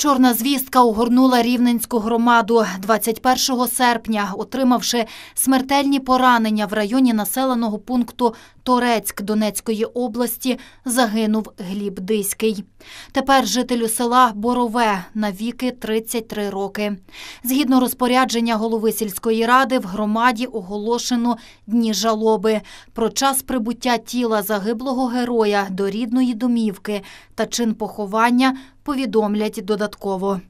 Чорна звістка огорнула рівненську громаду 21 серпня, отримавши смертельні поранення в районі населеного пункту Торецьк Донецької області, загинув Гліб Диський. Тепер жителю села Борове на віки 33 роки. Згідно розпорядження голови сільської ради, в громаді оголошено дні жалоби про час прибуття тіла загиблого героя до рідної домівки та чин поховання повідомлять додатково.